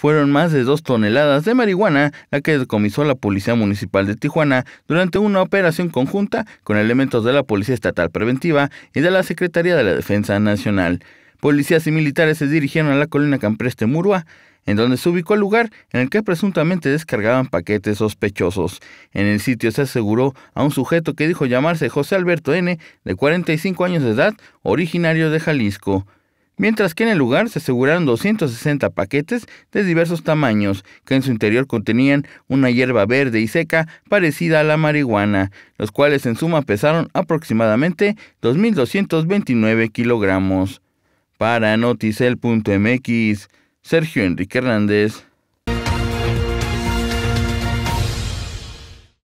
Fueron más de dos toneladas de marihuana la que decomisó la Policía Municipal de Tijuana durante una operación conjunta con elementos de la Policía Estatal Preventiva y de la Secretaría de la Defensa Nacional. Policías y militares se dirigieron a la colina Campreste murua en donde se ubicó el lugar en el que presuntamente descargaban paquetes sospechosos. En el sitio se aseguró a un sujeto que dijo llamarse José Alberto N., de 45 años de edad, originario de Jalisco mientras que en el lugar se aseguraron 260 paquetes de diversos tamaños, que en su interior contenían una hierba verde y seca parecida a la marihuana, los cuales en suma pesaron aproximadamente 2.229 kilogramos. Para noticel.mx, Sergio Enrique Hernández.